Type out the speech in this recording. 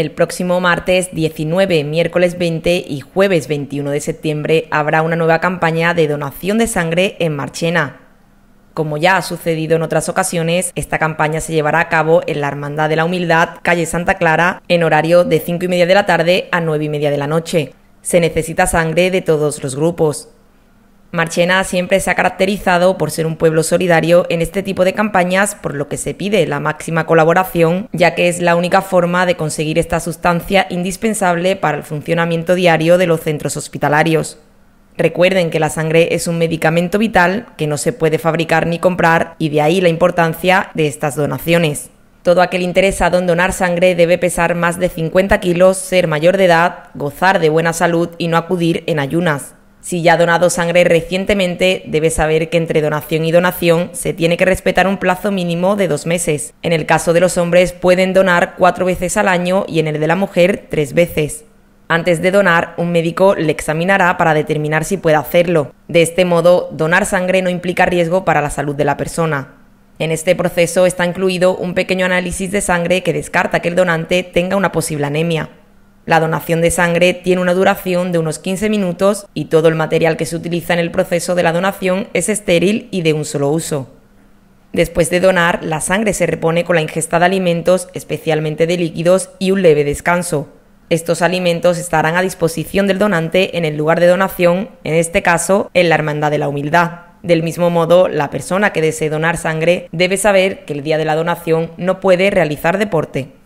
El próximo martes 19, miércoles 20 y jueves 21 de septiembre habrá una nueva campaña de donación de sangre en Marchena. Como ya ha sucedido en otras ocasiones, esta campaña se llevará a cabo en la Hermandad de la Humildad, calle Santa Clara, en horario de 5 y media de la tarde a 9 y media de la noche. Se necesita sangre de todos los grupos. Marchena siempre se ha caracterizado por ser un pueblo solidario en este tipo de campañas, por lo que se pide la máxima colaboración, ya que es la única forma de conseguir esta sustancia indispensable para el funcionamiento diario de los centros hospitalarios. Recuerden que la sangre es un medicamento vital que no se puede fabricar ni comprar y de ahí la importancia de estas donaciones. Todo aquel interesado en donar sangre debe pesar más de 50 kilos, ser mayor de edad, gozar de buena salud y no acudir en ayunas. Si ya ha donado sangre recientemente, debe saber que entre donación y donación se tiene que respetar un plazo mínimo de dos meses. En el caso de los hombres pueden donar cuatro veces al año y en el de la mujer tres veces. Antes de donar, un médico le examinará para determinar si puede hacerlo. De este modo, donar sangre no implica riesgo para la salud de la persona. En este proceso está incluido un pequeño análisis de sangre que descarta que el donante tenga una posible anemia. La donación de sangre tiene una duración de unos 15 minutos y todo el material que se utiliza en el proceso de la donación es estéril y de un solo uso. Después de donar, la sangre se repone con la ingesta de alimentos, especialmente de líquidos, y un leve descanso. Estos alimentos estarán a disposición del donante en el lugar de donación, en este caso, en la Hermandad de la Humildad. Del mismo modo, la persona que desee donar sangre debe saber que el día de la donación no puede realizar deporte.